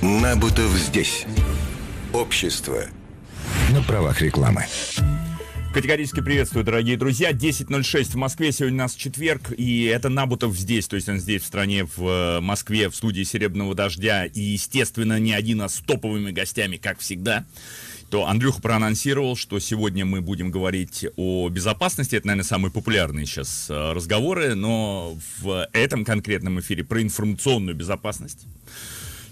Набутов здесь. Общество. На правах рекламы. Категорически приветствую, дорогие друзья. 10.06 в Москве. Сегодня у нас четверг, и это Набутов здесь. То есть он здесь, в стране, в э, Москве, в студии «Серебряного дождя». И, естественно, не один, а с топовыми гостями, как всегда то Андрюха проанонсировал, что сегодня мы будем говорить о безопасности. Это, наверное, самые популярные сейчас э, разговоры, но в этом конкретном эфире про информационную безопасность.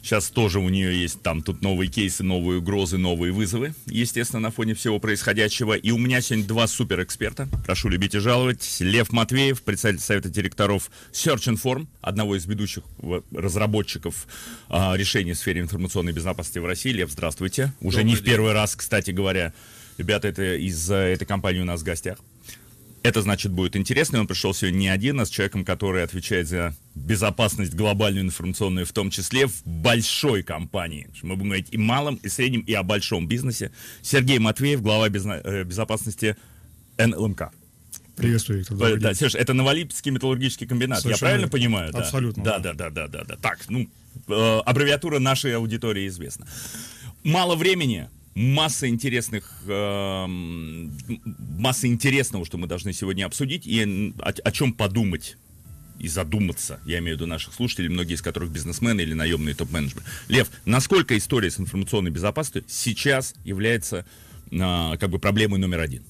Сейчас тоже у нее есть там тут новые кейсы, новые угрозы, новые вызовы, естественно, на фоне всего происходящего. И у меня сегодня два суперэксперта. Прошу любить и жаловать. Лев Матвеев, председатель совета директоров Search Inform, одного из ведущих разработчиков а, решений в сфере информационной безопасности в России. Лев, здравствуйте. Уже Добрый не день. в первый раз, кстати говоря, ребята это из этой компании у нас в гостях. Это значит будет интересно. Он пришел сегодня не один, а с человеком, который отвечает за безопасность глобальную информационную, в том числе в большой компании. Мы будем говорить и малом, и среднем, и о большом бизнесе. Сергей Матвеев, глава э, безопасности НЛМК. Приветствую, Виктор. Да, да, Серж, это Новолипецкий металлургический комбинат. Совершенно Я правильно верно. понимаю? Да? Абсолютно. Да, да, да, да, да, да. Так, ну, э, аббревиатура нашей аудитории известна. Мало времени масса интересных, э, масса интересного, что мы должны сегодня обсудить и о, о чем подумать и задуматься. Я имею в виду наших слушателей, многие из которых бизнесмены или наемные топ-менеджеры. Лев, насколько история с информационной безопасностью сейчас является э, как бы проблемой номер один?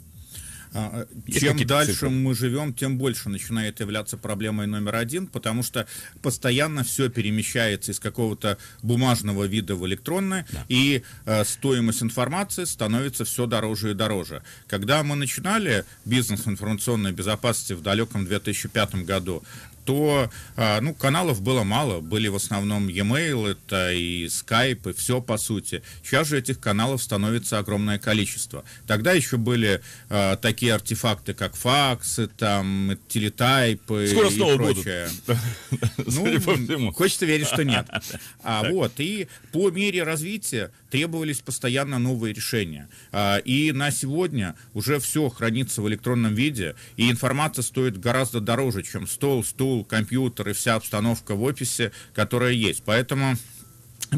А, э, чем дальше цифры? мы живем, тем больше начинает являться проблемой номер один, потому что постоянно все перемещается из какого-то бумажного вида в электронное, да. и э, стоимость информации становится все дороже и дороже. Когда мы начинали бизнес информационной безопасности в далеком 2005 году, то а, ну, каналов было мало. Были в основном e-mail, это и Skype, и все по сути. Сейчас же этих каналов становится огромное количество. Тогда еще были э, такие артефакты, как факсы, там, телетайпы Скоро и снова прочее. Будут. Ну, хочется верить, что нет. А вот, и по мере развития требовались постоянно новые решения. А, и на сегодня уже все хранится в электронном виде, и информация стоит гораздо дороже, чем стол, стул, компьютер и вся обстановка в офисе, которая есть. Поэтому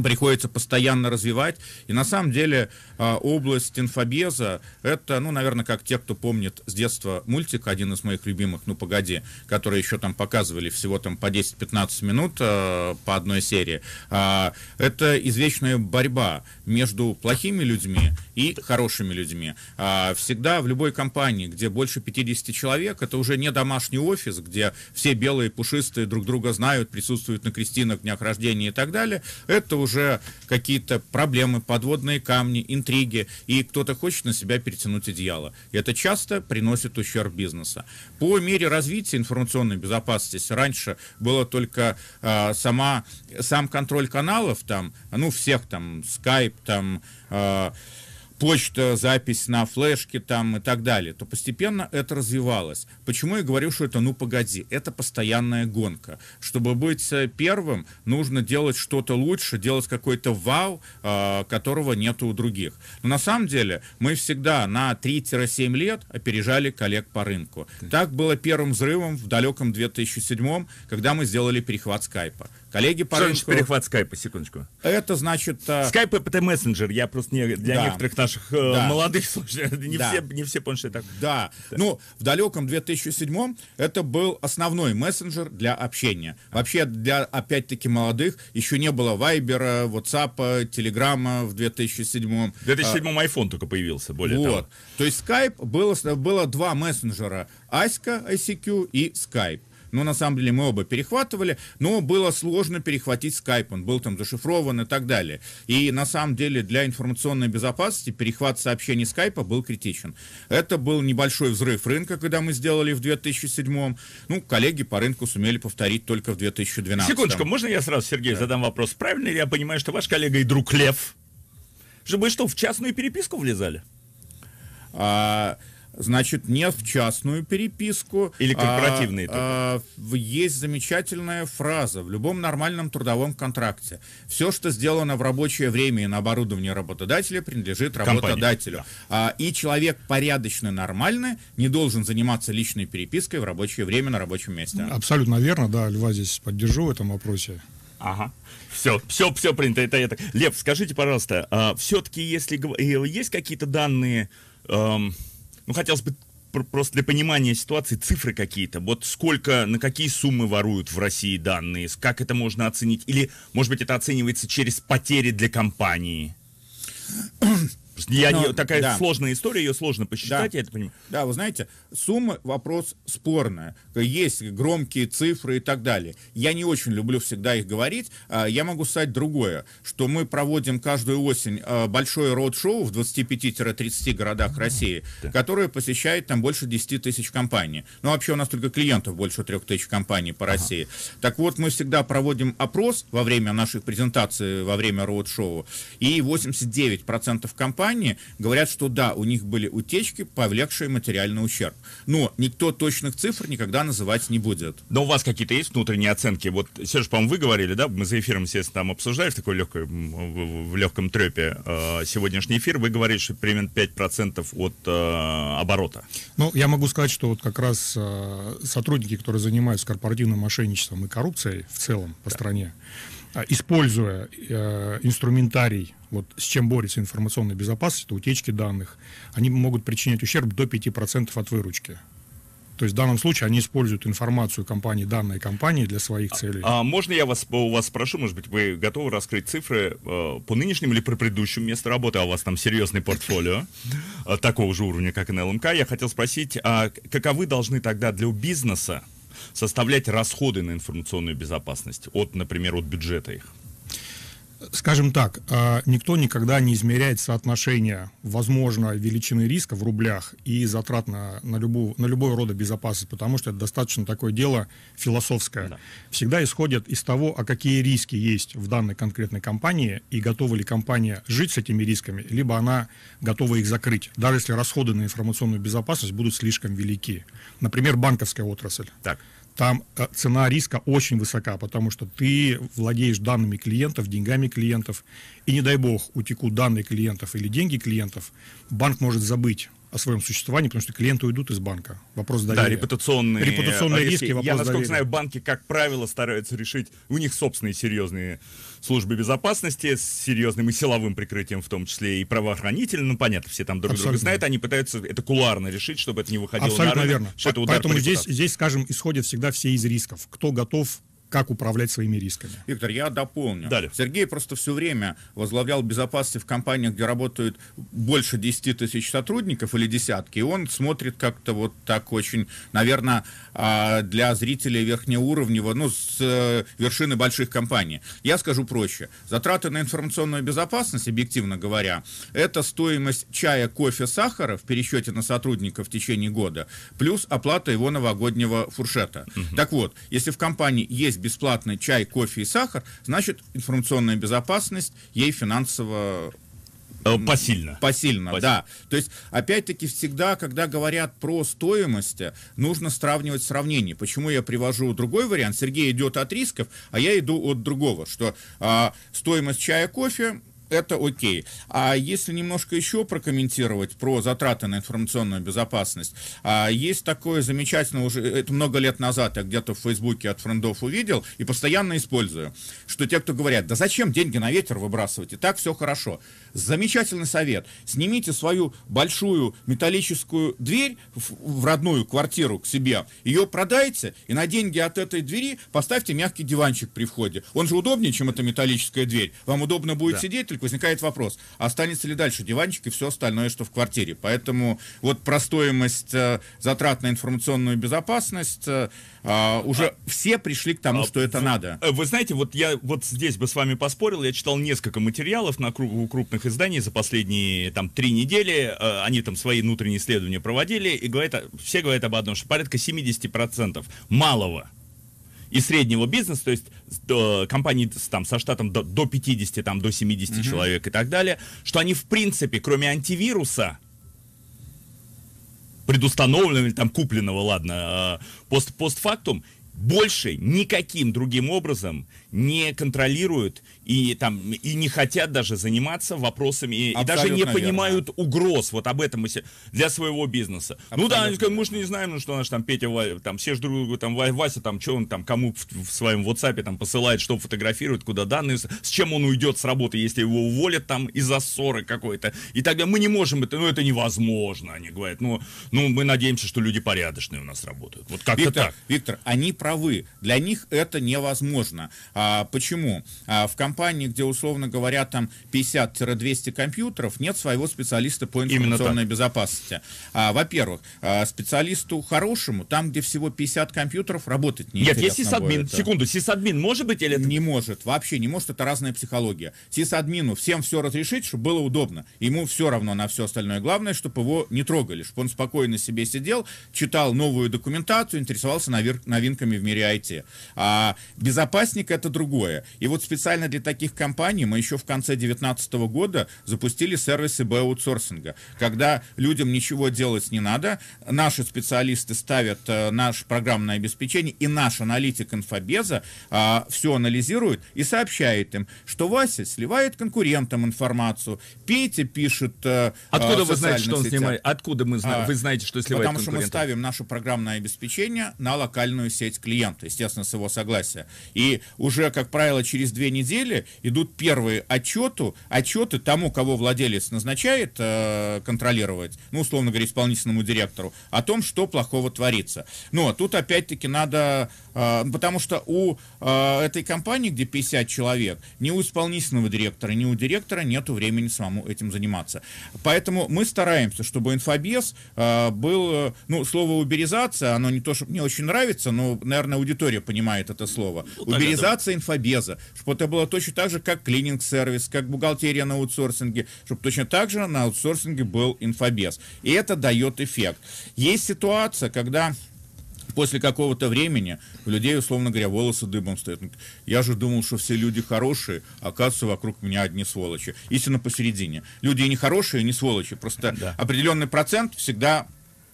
приходится постоянно развивать. И на самом деле а, область инфобеза, это, ну, наверное, как те, кто помнит с детства мультик, один из моих любимых, ну, погоди, который еще там показывали всего там по 10-15 минут э, по одной серии. Э, это извечная борьба между плохими людьми и хорошими людьми. Э, всегда в любой компании, где больше 50 человек, это уже не домашний офис, где все белые пушистые друг друга знают, присутствуют на крестинах, днях рождения и так далее. Это уже какие-то проблемы, подводные камни, интернет интриги, и кто-то хочет на себя перетянуть одеяло. Это часто приносит ущерб бизнеса. По мере развития информационной безопасности раньше было только э, сама, сам контроль каналов, там, ну, всех там, Skype, там, э, почта, запись на флешке там и так далее, то постепенно это развивалось. Почему я говорю, что это ну погоди, это постоянная гонка. Чтобы быть э, первым, нужно делать что-то лучше, делать какой-то вау, э, которого нету у других. Но на самом деле мы всегда на 3-7 лет опережали коллег по рынку. Так было первым взрывом в далеком 2007, когда мы сделали перехват скайпа. Коллеги по Что рынку... перехват скайпа, секундочку. Это значит... Э, скайп — это мессенджер. Я просто не, для да. некоторых наших э, да. молодых, слушай, не, да. все, не все поняли, что это так. Да. да. Ну, в далеком 2007 это был основной мессенджер для общения. Вообще, для, опять-таки, молодых еще не было Вайбера, Ватсапа, Телеграма в 2007. В 2007 а, iPhone только появился, более вот. того. То есть скайп было, было два мессенджера. Аська, ICQ и Skype но на самом деле мы оба перехватывали, но было сложно перехватить скайп, он был там зашифрован и так далее. И на самом деле для информационной безопасности перехват сообщений скайпа был критичен. Это был небольшой взрыв рынка, когда мы сделали в 2007 м Ну, коллеги по рынку сумели повторить только в 2012 Секундочку, можно я сразу, Сергей, да. задам вопрос? Правильно ли я понимаю, что ваш коллега и друг Лев, чтобы что, в частную переписку влезали? А, значит, нет в частную переписку. Или а, корпоративные. А, а, есть замечательная фраза в любом нормальном трудовом контракте. Все, что сделано в рабочее время и на оборудование работодателя, принадлежит работодателю. да. а, и человек порядочный, нормальный, не должен заниматься личной перепиской в рабочее время на рабочем месте. Абсолютно верно, да, Льва здесь поддержу в этом вопросе. Ага. Все, все, все принято. Это, это. Лев, скажите, пожалуйста, а, все-таки, если э, есть какие-то данные... Эм, ну, хотелось бы просто для понимания ситуации цифры какие-то. Вот сколько, на какие суммы воруют в России данные, как это можно оценить? Или, может быть, это оценивается через потери для компании? Я, Но, ее, такая да. сложная история, ее сложно посчитать, да. я это понимаю. Да, вы знаете, сумма вопрос спорная. Есть громкие цифры и так далее. Я не очень люблю всегда их говорить. А, я могу сказать другое, что мы проводим каждую осень а, большое роуд-шоу в 25-30 городах России, да. которое посещает там больше 10 тысяч компаний. Ну, вообще у нас только клиентов больше 3 тысяч компаний по ага. России. Так вот, мы всегда проводим опрос во время наших презентаций, во время роуд-шоу, и 89% компаний компании говорят, что да, у них были утечки, повлекшие материальный ущерб. Но никто точных цифр никогда называть не будет. Но у вас какие-то есть внутренние оценки? Вот, Серж, по-моему, вы говорили, да, мы за эфиром, естественно, там обсуждали в такой легкой, в, легком трепе э, сегодняшний эфир. Вы говорите, что примерно 5% от э, оборота. Ну, я могу сказать, что вот как раз э, сотрудники, которые занимаются корпоративным мошенничеством и коррупцией в целом по да. стране, а, используя э, инструментарий, вот с чем борется информационная безопасность, это утечки данных, они могут причинять ущерб до 5% от выручки. То есть в данном случае они используют информацию компании, данные компании для своих а, целей. А, а можно я вас, у вас спрошу, может быть, вы готовы раскрыть цифры э, по нынешнему или при предыдущему месту работы, а у вас там серьезный портфолио э, такого же уровня, как и на ЛМК. Я хотел спросить, а каковы должны тогда для бизнеса составлять расходы на информационную безопасность, от, например, от бюджета их? Скажем так, а, никто никогда не измеряет соотношение возможно величины риска в рублях и затрат на, на, любую, на любой рода безопасности, потому что это достаточно такое дело философское. Да. Всегда исходят из того, а какие риски есть в данной конкретной компании и готова ли компания жить с этими рисками, либо она готова их закрыть, даже если расходы на информационную безопасность будут слишком велики. Например, банковская отрасль. Так там э, цена риска очень высока, потому что ты владеешь данными клиентов, деньгами клиентов, и не дай бог утекут данные клиентов или деньги клиентов, банк может забыть о своем существовании, потому что клиенты уйдут из банка. Вопрос доверия. Да, репутационные, репутационные риски, риски вопрос Я, насколько доверия. знаю, банки, как правило, стараются решить. У них собственные серьезные службы безопасности с серьезным и силовым прикрытием, в том числе и правоохранительным. Ну, понятно, все там друг Абсолютно. друга знают. Они пытаются это куларно решить, чтобы это не выходило Абсолютно на рынок. Верно. Что это удар Поэтому по здесь, здесь, скажем, исходят всегда все из рисков. Кто готов как управлять своими рисками. Виктор, я дополню. Далее. Сергей просто все время возглавлял безопасность в компаниях, где работают больше 10 тысяч сотрудников или десятки, и он смотрит как-то вот так очень, наверное, а, для зрителей верхнеуровневого, ну, с э, вершины больших компаний. Я скажу проще. Затраты на информационную безопасность, объективно говоря, это стоимость чая, кофе, сахара в пересчете на сотрудника в течение года, плюс оплата его новогоднего фуршета. Угу. Так вот, если в компании есть есть бесплатный чай, кофе и сахар, значит, информационная безопасность ей финансово э, Посильно. Посильно. Посильно, да. То есть, опять-таки, всегда, когда говорят про стоимость, нужно сравнивать сравнение. Почему я привожу другой вариант? Сергей идет от рисков, а я иду от другого, что а, стоимость чая кофе это окей. А если немножко еще прокомментировать про затраты на информационную безопасность, а есть такое замечательное уже, это много лет назад я где-то в Фейсбуке от френдов увидел и постоянно использую, что те, кто говорят, да зачем деньги на ветер выбрасывать, и так все хорошо. Замечательный совет. Снимите свою большую металлическую дверь в, в родную квартиру к себе, ее продайте и на деньги от этой двери поставьте мягкий диванчик при входе. Он же удобнее, чем эта металлическая дверь. Вам удобно будет да. сидеть, диванчик, возникает вопрос, останется ли дальше диванчик и все остальное, что в квартире. Поэтому вот про стоимость э, затрат на информационную безопасность э, а, уже а, все пришли к тому, а, что это вы, надо. Э, вы знаете, вот я вот здесь бы с вами поспорил, я читал несколько материалов на крупных изданий за последние там три недели, э, они там свои внутренние исследования проводили, и говорят, все говорят об одном, что порядка 70% малого и среднего бизнеса, то есть до, компании там, со штатом до, до 50, там, до 70 угу. человек и так далее, что они в принципе, кроме антивируса, предустановленного там купленного, ладно, э, пост, постфактум, больше никаким другим образом не контролируют и там и не хотят даже заниматься вопросами Абсолютно и даже не верно. понимают угроз. Вот об этом мы се... для своего бизнеса. Абсолютно ну да, они сказали, мы же не знаем, ну, что наш там Петя, Валя, там все же друг другу там Вася, там что он там кому в, в своем WhatsApp там посылает, что фотографирует, куда данные, с чем он уйдет с работы, если его уволят там из-за ссоры какой-то. И тогда мы не можем это, ну это невозможно, они говорят. Ну, ну мы надеемся, что люди порядочные у нас работают. Вот как-то так. Виктор, они правы. Для них это невозможно. А, почему? А, в комп компании, где, условно говоря, там 50-200 компьютеров, нет своего специалиста по информационной безопасности. А, во-первых, а, специалисту хорошему, там, где всего 50 компьютеров, работать не Нет, есть сисадмин. Это. Секунду, сисадмин может быть или Не может, вообще не может, это разная психология. Сисадмину всем все разрешить, чтобы было удобно. Ему все равно на все остальное. Главное, чтобы его не трогали, чтобы он спокойно себе сидел, читал новую документацию, интересовался новинками в мире IT. А безопасник это другое. И вот специально для таких компаний мы еще в конце 2019 года запустили сервисы B-аутсорсинга, когда людям ничего делать не надо, наши специалисты ставят э, наше программное обеспечение, и наш аналитик инфобеза э, а, все анализирует и сообщает им, что Вася сливает конкурентам информацию, Петя пишет э, э Откуда вы знаете, что он сетях. снимает? Откуда мы зна... а, вы знаете, что сливает Потому что мы ставим наше программное обеспечение на локальную сеть клиента, естественно, с его согласия. И уже, как правило, через две недели далее, идут первые отчеты, отчеты тому, кого владелец назначает э, контролировать, ну, условно говоря, исполнительному директору, о том, что плохого творится. Но ну, а тут опять-таки надо, э, потому что у э, этой компании, где 50 человек, ни у исполнительного директора, ни у директора нету времени самому этим заниматься. Поэтому мы стараемся, чтобы инфобес э, был, э, ну, слово уберизация, оно не то, что мне очень нравится, но, наверное, аудитория понимает это слово. Ну, уберизация инфобеза, чтобы это было то, точно так же, как клининг-сервис, как бухгалтерия на аутсорсинге, чтобы точно так же на аутсорсинге был инфобес. И это дает эффект. Есть ситуация, когда после какого-то времени у людей, условно говоря, волосы дыбом стоят. Я же думал, что все люди хорошие, а оказывается, вокруг меня одни сволочи. Истинно посередине. Люди и не хорошие, и не сволочи. Просто да. определенный процент всегда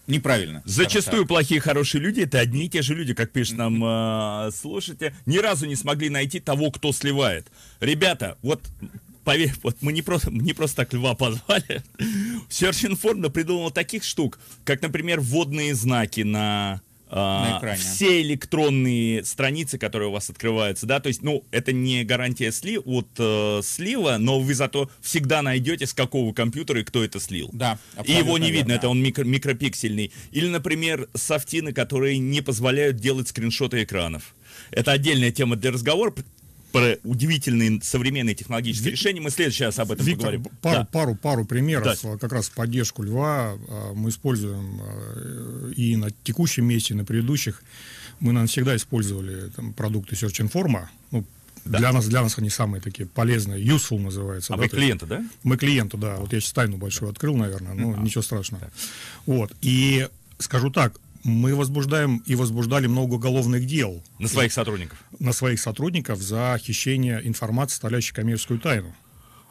Неправильно. Зачастую хорошо. плохие хорошие люди это одни и те же люди, как пишет нам э, слушайте, ни разу не смогли найти того, кто сливает. Ребята, вот поверь, вот мы не просто, не просто так льва позвали. Search Inform придумал таких штук, как, например, водные знаки на а, экране. все электронные страницы, которые у вас открываются, да, то есть, ну, это не гарантия сли от э, слива, но вы зато всегда найдете, с какого компьютера и кто это слил. Да. И его не видно, да. это он микро микропиксельный. Или, например, софтины, которые не позволяют делать скриншоты экранов. Это отдельная тема для разговора, про удивительные современные технологические Вик... решения. Мы в следующий раз об этом Виктор, поговорим. Пару, да. пару, пару примеров. Да. Э, как раз поддержку льва э, мы используем э, и на текущем месте, и на предыдущих. Мы, наверное, всегда использовали там, продукты Search Informa. Ну, да? Для нас, для нас они самые такие полезные, useful называется. А да? вы клиента, да? Мы клиенты, да. Вот я сейчас тайну большую открыл, наверное, но а. ничего страшного. Так. Вот. И скажу так, мы возбуждаем и возбуждали много уголовных дел. На своих сотрудников? На своих сотрудников за хищение информации, составляющей коммерческую тайну.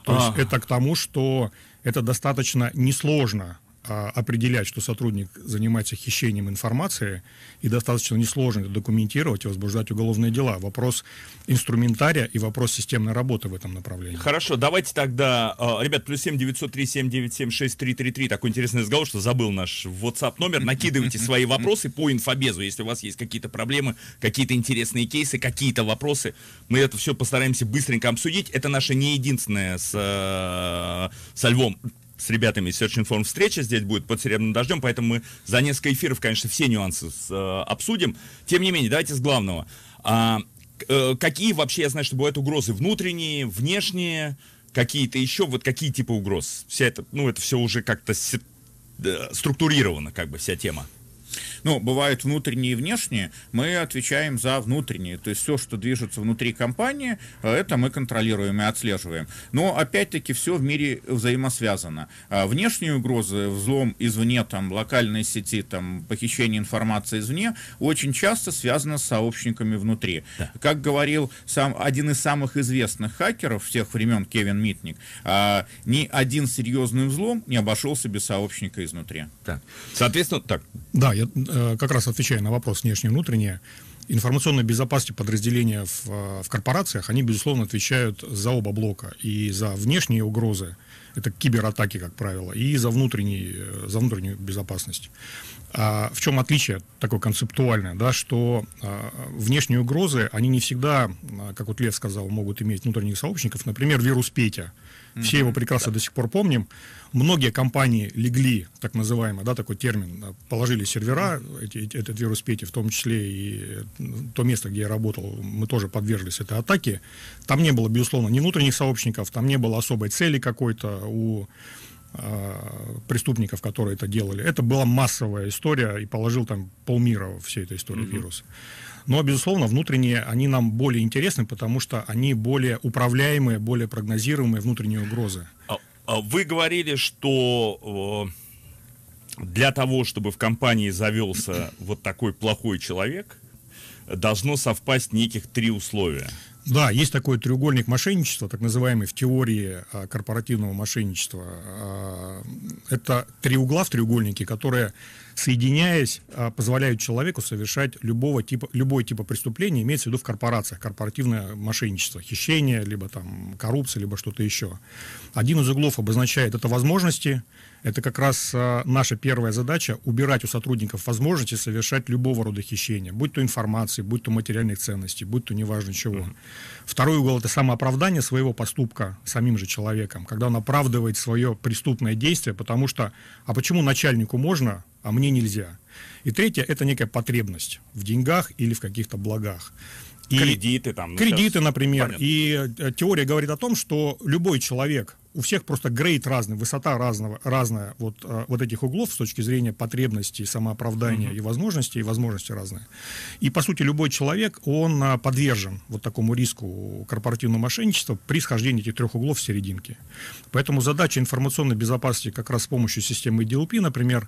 То а. есть это к тому, что это достаточно несложно а, определять, что сотрудник занимается хищением информации, и достаточно несложно это документировать и возбуждать уголовные дела. Вопрос инструментария и вопрос системной работы в этом направлении. Хорошо, давайте тогда, а, ребят, плюс семь девятьсот три семь девять семь шесть три три три. Такой интересный разговор, что забыл наш WhatsApp номер. Накидывайте свои вопросы по инфобезу, если у вас есть какие-то проблемы, какие-то интересные кейсы, какие-то вопросы. Мы это все постараемся быстренько обсудить. Это наше не единственное с, э, со Львом с ребятами Search Inform встреча здесь будет под серебряным дождем, поэтому мы за несколько эфиров, конечно, все нюансы с, э, обсудим. Тем не менее, давайте с главного. А, э, какие вообще, я знаю, что бывают угрозы внутренние, внешние, какие-то еще, вот какие типы угроз? Вся это, ну, это все уже как-то э, структурировано, как бы вся тема ну, бывают внутренние и внешние, мы отвечаем за внутренние. То есть все, что движется внутри компании, э, это мы контролируем и отслеживаем. Но опять-таки все в мире взаимосвязано. А внешние угрозы, взлом извне, там, локальной сети, там, похищение информации извне, очень часто связано с сообщниками внутри. Да. Как говорил сам, один из самых известных хакеров всех времен, Кевин Митник, а, ни один серьезный взлом не обошелся без сообщника изнутри. Да. Соответственно, так. Да, я Э, как раз отвечая на вопрос внешне-внутреннее, информационной безопасности подразделения в, э, в корпорациях, они, безусловно, отвечают за оба блока. И за внешние угрозы, это кибератаки, как правило, и за, внутренний, э, за внутреннюю безопасность. А в чем отличие такое концептуальное, да, что а, внешние угрозы, они не всегда, как вот Лев сказал, могут иметь внутренних сообщников. Например, вирус Петя. Все mm-hmm, его прекрасно да. до сих пор помним. Многие компании легли, так называемый, да, такой термин, э, положили сервера, эти, этот вирус Пети, в том числе и э, то место, где я работал, мы тоже подверглись этой атаке. Там не было, безусловно, ни внутренних сообщников, там не было особой цели какой-то у а, преступников, которые это делали. Это была массовая история и положил там полмира всей этой истории mm-hmm. вируса. Но, безусловно, внутренние, они нам более интересны, потому что они более управляемые, более прогнозируемые внутренние угрозы. А а, вы говорили, что для того, чтобы в компании завелся вот такой плохой человек, должно совпасть неких три условия. Да, есть такой треугольник мошенничества, так называемый в теории а, корпоративного мошенничества. А, это три угла в треугольнике, которые соединяясь, а, позволяют человеку совершать любого типа, любой типа преступления, имеется в виду в корпорациях, корпоративное мошенничество, хищение, либо там коррупция, либо что-то еще. Один из углов обозначает это возможности, это как раз а, наша первая задача – убирать у сотрудников возможности совершать любого рода хищения, будь то информации, будь то материальных ценностей, будь то неважно чего. Uh-huh. Второй угол – это самооправдание своего поступка самим же человеком, когда он оправдывает свое преступное действие, потому что, а почему начальнику можно, а мне нельзя. И третье – это некая потребность в деньгах или в каких-то благах. И кредиты там. Ну, кредиты, например. Понятно. И э, теория говорит о том, что любой человек, у всех просто грейд разный, высота разного, разная вот, э, вот этих углов с точки зрения потребностей, самооправдания mm-hmm. и возможностей, и возможности разные. И, по сути, любой человек, он а, подвержен вот такому риску корпоративного мошенничества при схождении этих трех углов в серединке. Поэтому задача информационной безопасности как раз с помощью системы DLP, например,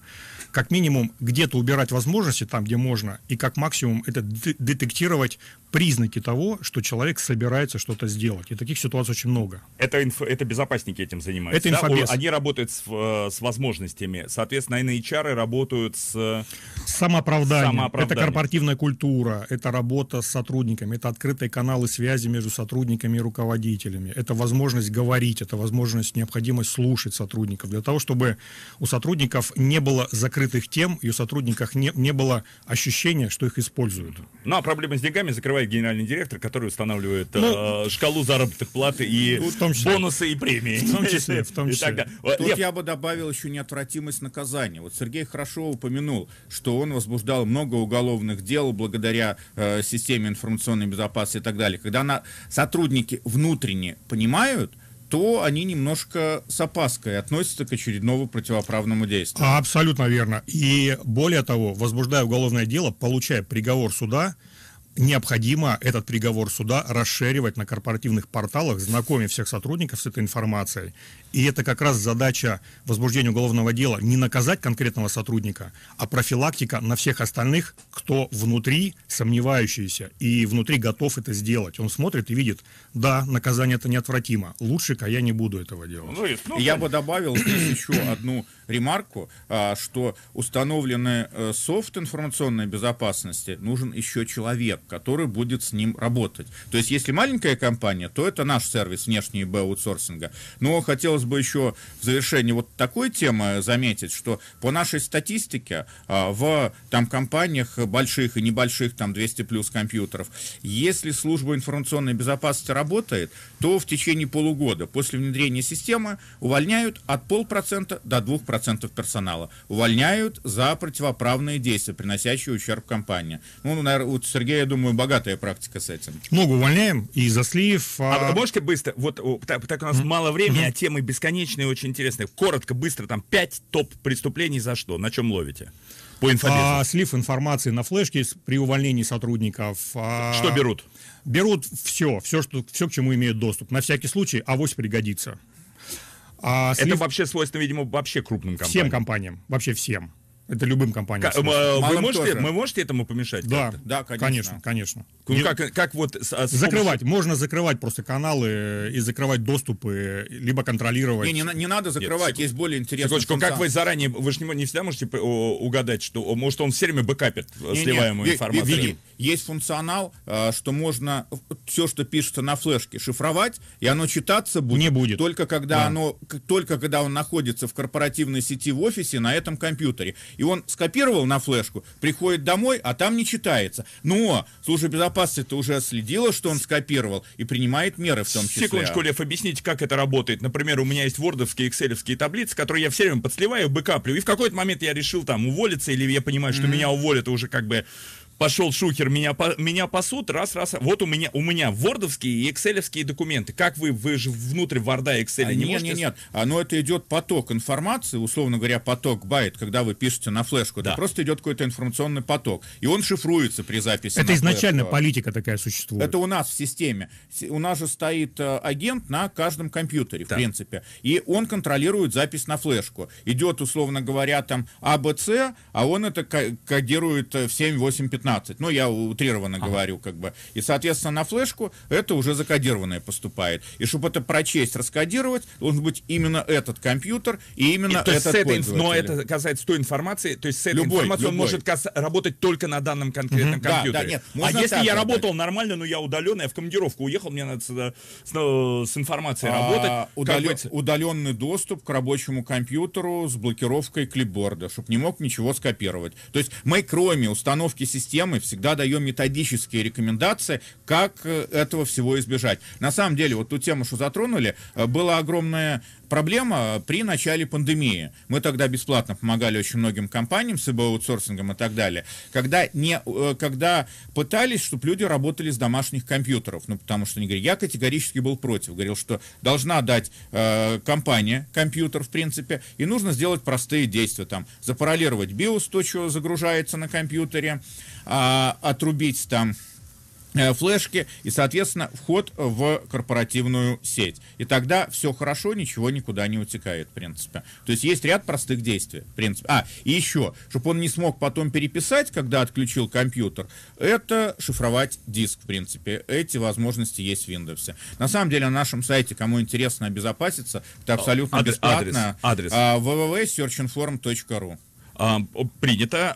как минимум где-то убирать возможности там, где можно, и как максимум это детектировать признаки того, что человек собирается что-то сделать. И таких ситуаций очень много. Это, инф... это безопасники айтишники этим занимаются. Это да? Они работают с, э, с возможностями. Соответственно, HR работают с... Э, Самооправданием. Самооправданием. Это корпоративная культура, это работа с сотрудниками, это открытые каналы связи между сотрудниками и руководителями, это возможность говорить, это возможность, необходимость слушать сотрудников, для того, чтобы у сотрудников не было закрытых тем, и у сотрудников не, не было ощущения, что их используют. Ну, а проблемы с деньгами закрывает генеральный директор, который устанавливает ну, э, шкалу заработных платы и бонусы и премии. В том числе, в том числе. Тогда... Тут Лев... я бы добавил еще неотвратимость наказания. Вот Сергей хорошо упомянул, что он возбуждал много уголовных дел благодаря э, системе информационной безопасности и так далее. Когда на... сотрудники внутренне понимают, то они немножко с опаской относятся к очередному противоправному действию. Абсолютно верно. И более того, возбуждая уголовное дело, получая приговор суда, необходимо этот приговор суда расширивать на корпоративных порталах, знакомя всех сотрудников с этой информацией и это как раз задача возбуждения уголовного дела не наказать конкретного сотрудника, а профилактика на всех остальных, кто внутри сомневающийся и внутри готов это сделать. Он смотрит и видит, да, наказание это неотвратимо, лучше-ка я не буду этого делать. Ну, ну, я бы добавил здесь еще одну ремарку, а, что установленный э, софт информационной безопасности нужен еще человек, который будет с ним работать. То есть, если маленькая компания, то это наш сервис внешний B аутсорсинга. Но хотелось хотелось бы еще в завершении вот такой темы заметить, что по нашей статистике а, в там компаниях больших и небольших, там 200 плюс компьютеров, если служба информационной безопасности работает, то в течение полугода после внедрения системы увольняют от полпроцента до двух процентов персонала. Увольняют за противоправные действия, приносящие ущерб компании. Ну, ну наверное, у Сергея, я думаю, богатая практика с этим. Много увольняем и за слив. А... а, а можете быстро? Вот так, так у нас mm-hmm. мало времени, mm-hmm. а темы без бесконечные, очень интересные. Коротко, быстро, там пять топ преступлений за что? На чем ловите? По А, слив информации на флешке при увольнении сотрудников. А, что берут? Берут все, все, что, все, к чему имеют доступ. На всякий случай, а авось пригодится. А слив... Это вообще свойственно, видимо, вообще крупным компаниям. Всем компаниям, вообще всем. Это любым компаниям. К- э, вы можете, тоже. мы можете этому помешать? Да, как-то? да, конечно, конечно. конечно. Ну, как, как вот с, а, с закрывать? Можно закрывать просто каналы э, и закрывать доступы, либо контролировать. Не, не, не надо закрывать, Нет. есть более интересные. Секундочку, как вы заранее, вы же не, не всегда можете угадать, что может он все время бэкапит э, не, сливаемую не, информацию. Видим. Есть функционал, что можно все, что пишется на флешке, шифровать, и оно читаться будет. Не будет. Только когда да. оно, только когда он находится в корпоративной сети в офисе на этом компьютере и он скопировал на флешку, приходит домой, а там не читается. Но ну, а служба безопасности-то уже следила, что он скопировал, и принимает меры в том числе. Секундочку, Лев, объясните, как это работает. Например, у меня есть вордовские, экселевские таблицы, которые я все время подсливаю, бэкаплю, и в какой-то момент я решил там уволиться, или я понимаю, что mm-hmm. меня уволят, и уже как бы пошел шухер, меня, по, меня пасут, раз, раз, вот у меня, у меня вордовские и экселевские документы. Как вы, вы же внутрь ворда и экселя а не нет, можете... Нет, нет, а, ну это идет поток информации, условно говоря, поток байт, когда вы пишете на флешку, да. это просто идет какой-то информационный поток, и он шифруется при записи Это изначально флешку. политика такая существует. Это у нас в системе. У нас же стоит э, агент на каждом компьютере, да. в принципе, и он контролирует запись на флешку. Идет, условно говоря, там АБЦ, а он это кодирует э, в 7, 8, 15 15. Ну, я утрированно ага. говорю, как бы. И, соответственно, на флешку это уже закодированное поступает. И чтобы это прочесть, раскодировать, должен быть именно этот компьютер и именно и, то этот этой, Но это касается той информации, то есть с этой любой, информацией любой. он может кас- работать только на данном конкретном угу. компьютере. Да, да, нет, а если я работать. работал нормально, но я удаленно, я в командировку уехал, мне надо с, с, э, с информацией а, работать. Удален, быть... Удаленный доступ к рабочему компьютеру с блокировкой клипборда, чтобы не мог ничего скопировать. То есть мы, кроме установки системы, темы, всегда даем методические рекомендации, как э, этого всего избежать. На самом деле, вот ту тему, что затронули, э, было огромное проблема при начале пандемии. Мы тогда бесплатно помогали очень многим компаниям с аутсорсингом и так далее, когда, не, э, когда пытались, чтобы люди работали с домашних компьютеров, ну, потому что они говорили, я категорически был против, говорил, что должна дать э, компания компьютер, в принципе, и нужно сделать простые действия, там, запараллировать BIOS, то, что загружается на компьютере, э, отрубить там Э, флешки и, соответственно, вход в корпоративную сеть. И тогда все хорошо, ничего никуда не утекает, в принципе. То есть есть ряд простых действий, в принципе. А, и еще, чтобы он не смог потом переписать, когда отключил компьютер, это шифровать диск, в принципе. Эти возможности есть в Windows. На самом деле на нашем сайте, кому интересно обезопаситься, это а, абсолютно адрес, бесплатно. Адрес, адрес. А, www.searchinform.ru а, принято.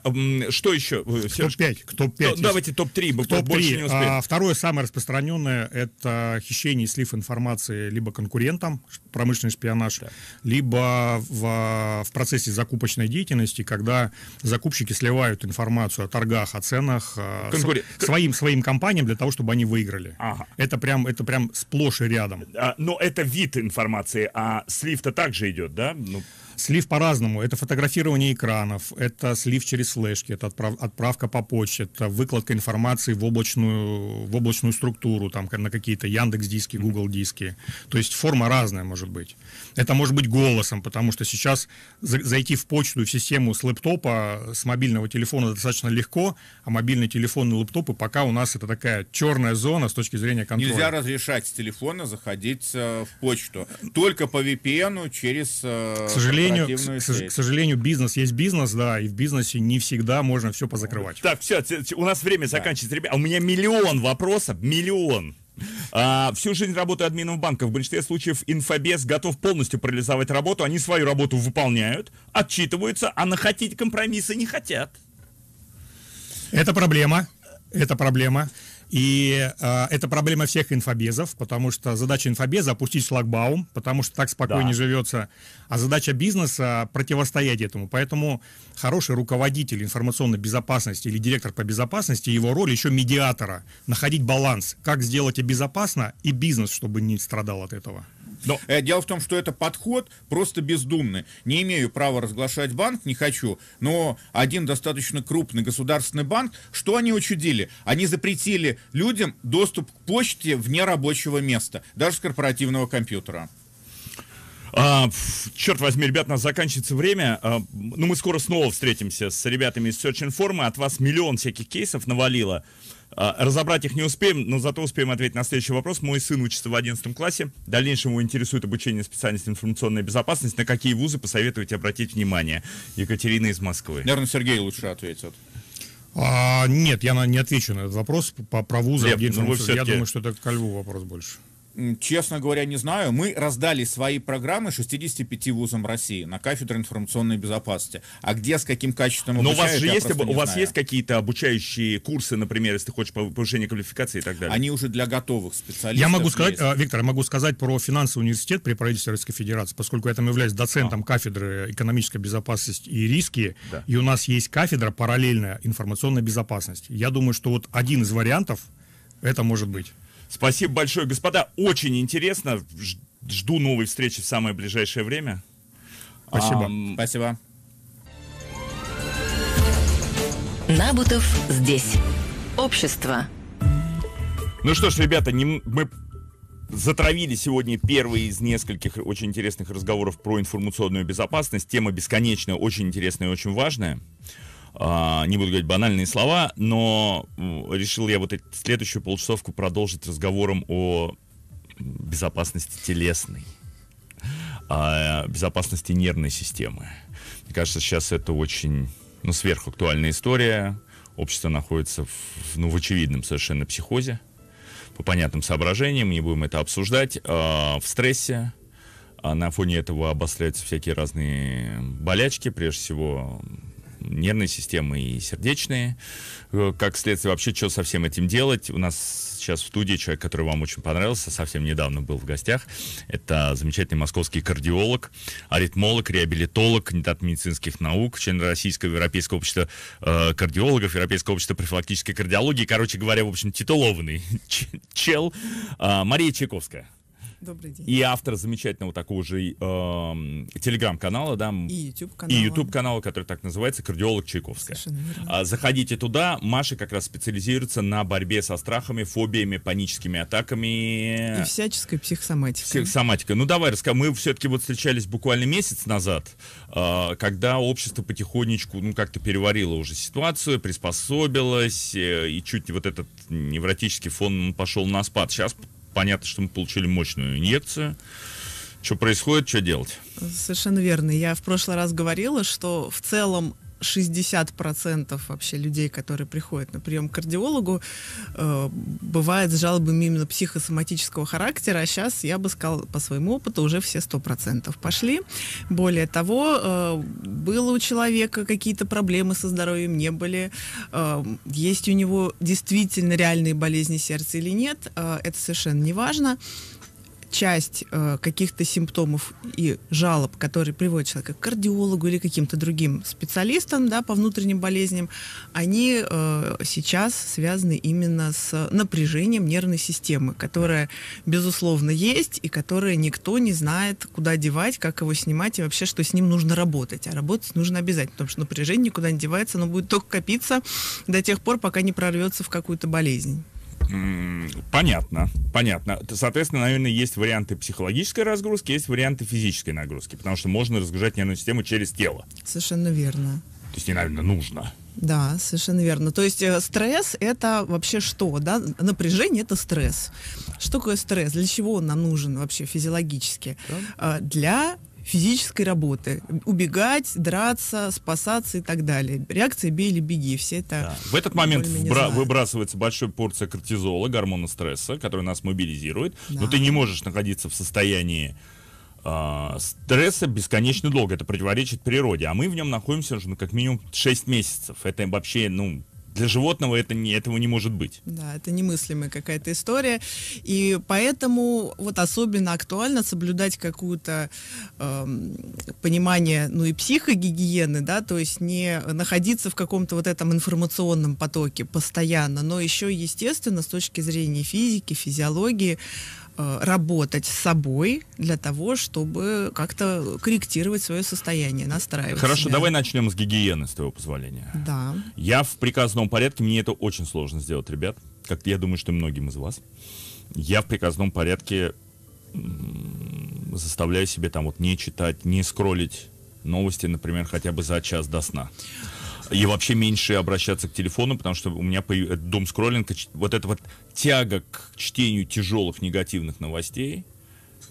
Что еще? Топ-5. Э, топ давайте топ-3, топ больше А, второе самое распространенное — это хищение и слив информации либо конкурентам, промышленный шпионаж, да. либо в, в процессе закупочной деятельности, когда закупщики сливают информацию о торгах, о ценах Конкурен... Э, с, своим, своим компаниям для того, чтобы они выиграли. Ага. Это, прям, это прям сплошь и рядом. А, но это вид информации, а слив-то также идет, да? Ну... Слив по-разному. Это фотографирование экранов, это слив через флешки, это отправ, отправка по почте, это выкладка информации в облачную, в облачную структуру, там, на какие-то Яндекс-диски, Google-диски. То есть форма разная может быть. Это может быть голосом, потому что сейчас за, зайти в почту и в систему с лэптопа, с мобильного телефона достаточно легко, а мобильный телефон и лэптопы пока у нас это такая черная зона с точки зрения контроля. Нельзя разрешать с телефона заходить э, в почту. Только по VPN через... Э, К сожалению, сожалению, к, к сожалению, бизнес есть бизнес, да, и в бизнесе не всегда можно все позакрывать. Так, все, у нас время да. заканчивается, ребята. У меня миллион вопросов, миллион. А, всю жизнь работаю админом банка. В большинстве случаев инфобес готов полностью парализовать работу. Они свою работу выполняют, отчитываются, а находить компромиссы не хотят. Это проблема. Это проблема. И э, это проблема всех инфобезов, потому что задача инфобеза — опустить шлагбаум, потому что так спокойнее да. живется. А задача бизнеса — противостоять этому. Поэтому хороший руководитель информационной безопасности или директор по безопасности, его роль еще медиатора — находить баланс, как сделать и безопасно, и бизнес, чтобы не страдал от этого. Но... Э, дело в том, что это подход просто бездумный. Не имею права разглашать банк, не хочу, но один достаточно крупный государственный банк, что они учудили? Они запретили людям доступ к почте вне рабочего места, даже с корпоративного компьютера. А, черт возьми, ребят, у нас заканчивается время. А, ну, мы скоро снова встретимся с ребятами из Search Inform. От вас миллион всяких кейсов навалило. А, разобрать их не успеем, но зато успеем ответить на следующий вопрос. Мой сын учится в 11 классе. В дальнейшем его интересует обучение специальности информационная безопасность. На какие вузы посоветуете обратить внимание? Екатерина из Москвы. Наверное, Сергей лучше ответит. А, нет, я на, не отвечу на этот вопрос по, про вузы. я ну, думаю, что это ко льву вопрос больше. Честно говоря, не знаю. Мы раздали свои программы 65 вузам России на кафедру информационной безопасности. А где, с каким качеством обучают, Но у вас же есть, об... у вас знаю. есть какие-то обучающие курсы, например, если ты хочешь повышение квалификации и так далее? Они уже для готовых специалистов. Я могу сказать, есть. Э, Виктор, я могу сказать про финансовый университет при правительстве Российской Федерации, поскольку я там являюсь доцентом а. кафедры экономической безопасности и риски, да. и у нас есть кафедра параллельная информационной безопасности. Я думаю, что вот один из вариантов это может быть. Спасибо большое, господа. Очень интересно. Жду новой встречи в самое ближайшее время. Спасибо. А, спасибо. Набутов здесь. Общество. Ну что ж, ребята, не, мы затравили сегодня первый из нескольких очень интересных разговоров про информационную безопасность. Тема бесконечная, очень интересная и очень важная. А, не буду говорить банальные слова, но решил я вот эту следующую полчасовку продолжить разговором о безопасности телесной, о а, безопасности нервной системы. Мне кажется, сейчас это очень ну, сверхактуальная история. Общество находится в, ну, в очевидном совершенно психозе. По понятным соображениям, не будем это обсуждать. А, в стрессе, а на фоне этого обостряются всякие разные болячки, прежде всего нервной системы и сердечные. Э, как следствие, вообще, что со всем этим делать? У нас сейчас в студии человек, который вам очень понравился, совсем недавно был в гостях. Это замечательный московский кардиолог, аритмолог, реабилитолог, кандидат медицинских наук, член Российского Европейского общества э, кардиологов, Европейского общества профилактической кардиологии. Короче говоря, в общем, титулованный чел а, Мария Чайковская. Добрый день. И автор замечательного такого же э, телеграм-канала, да. И YouTube канала. И YouTube канала, который так называется Кардиолог Чайковская. А, заходите туда. Маша как раз специализируется на борьбе со страхами, фобиями, паническими атаками. И всяческой психосоматикой. Психосоматика. Ну давай расскажем. Мы все-таки вот встречались буквально месяц назад, э, когда общество потихонечку, ну как-то переварило уже ситуацию, приспособилось, э, и чуть вот этот невротический фон пошел на спад. Сейчас понятно, что мы получили мощную инъекцию. Что происходит, что делать? Совершенно верно. Я в прошлый раз говорила, что в целом 60% вообще людей, которые приходят на прием к кардиологу, э, бывает с жалобами именно психосоматического характера, а сейчас, я бы сказала по своему опыту уже все 100% пошли. Более того, э, было у человека какие-то проблемы со здоровьем, не были, э, есть у него действительно реальные болезни сердца или нет, э, это совершенно не важно часть э, каких-то симптомов и жалоб, которые приводят человека к кардиологу или каким-то другим специалистам да, по внутренним болезням, они э, сейчас связаны именно с напряжением нервной системы, которая, безусловно, есть и которая никто не знает, куда девать, как его снимать и вообще, что с ним нужно работать. А работать нужно обязательно, потому что напряжение никуда не девается, оно будет только копиться до тех пор, пока не прорвется в какую-то болезнь. Понятно, понятно. Соответственно, наверное, есть варианты психологической разгрузки, есть варианты физической нагрузки, потому что можно разгружать нервную систему через тело. Совершенно верно. То есть не, наверное, нужно. Да, совершенно верно. То есть э, стресс это вообще что? Да? Напряжение это стресс. Что такое стресс? Для чего он нам нужен вообще физиологически? Да. Э, для физической работы. Убегать, драться, спасаться и так далее. Реакция «бей или беги». Все это да. В этот момент вбра- выбрасывается большая порция кортизола, гормона стресса, который нас мобилизирует. Да. Но ты не можешь находиться в состоянии э, стресса бесконечно долго. Это противоречит природе. А мы в нем находимся ну, как минимум 6 месяцев. Это вообще, ну, для животного это не, этого не может быть. Да, это немыслимая какая-то история. И поэтому вот особенно актуально соблюдать какую-то э, понимание, ну и психогигиены, да, то есть не находиться в каком-то вот этом информационном потоке постоянно, но еще, естественно, с точки зрения физики, физиологии, Э, работать с собой для того, чтобы как-то корректировать свое состояние, настраивать. Хорошо, себя. давай начнем с гигиены, с твоего позволения. Да. Я в приказном порядке, мне это очень сложно сделать, ребят, как я думаю, что многим из вас. Я в приказном порядке заставляю себе там вот не читать, не скроллить новости, например, хотя бы за час до сна. И вообще меньше обращаться к телефону, потому что у меня дом скроллинга, вот эта вот тяга к чтению тяжелых негативных новостей,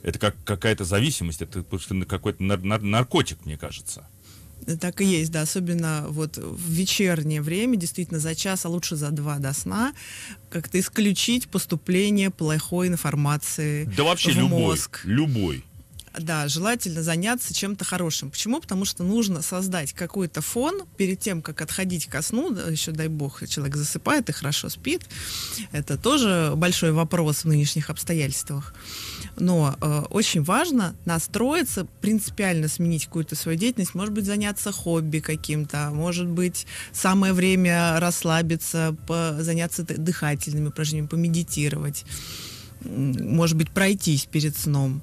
это как какая-то зависимость, это просто какой-то нар- нар- наркотик, мне кажется. Так и есть, да, особенно вот в вечернее время, действительно за час, а лучше за два до сна, как-то исключить поступление плохой информации да вообще в любой, Любой, да, желательно заняться чем-то хорошим. Почему? Потому что нужно создать какой-то фон перед тем, как отходить ко сну, еще дай бог, человек засыпает и хорошо спит. Это тоже большой вопрос в нынешних обстоятельствах. Но э, очень важно настроиться, принципиально сменить какую-то свою деятельность, может быть, заняться хобби каким-то, может быть, самое время расслабиться, заняться дыхательными упражнениями, помедитировать, может быть, пройтись перед сном.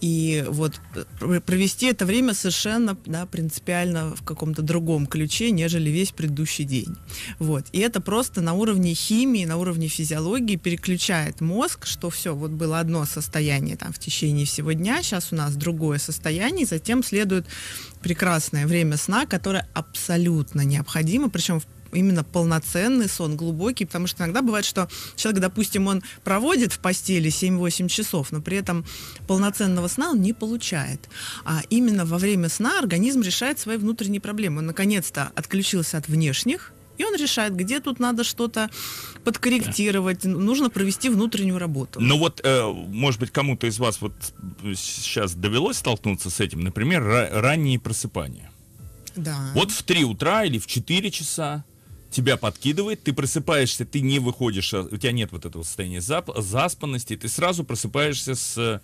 И вот э, провести это время совершенно да, принципиально в каком-то другом ключе, нежели весь предыдущий день. Вот. И это просто на уровне химии, на уровне физиологии переключает мозг, что все, вот было одно состояние там в течение всего дня, сейчас у нас другое состояние, и затем следует прекрасное время сна, которое абсолютно необходимо, причем в именно полноценный сон, глубокий, потому что иногда бывает, что человек, допустим, он проводит в постели 7-8 часов, но при этом полноценного сна он не получает. А именно во время сна организм решает свои внутренние проблемы. Он наконец-то отключился от внешних, и он решает, где тут надо что-то подкорректировать, да. нужно провести внутреннюю работу. Ну вот, э, может быть, кому-то из вас вот сейчас довелось столкнуться с этим, например, ранние просыпания. Да. Вот в 3 утра или в 4 часа тебя подкидывает, ты просыпаешься, ты не выходишь, а у тебя нет вот этого состояния зап- заспанности, ты сразу просыпаешься с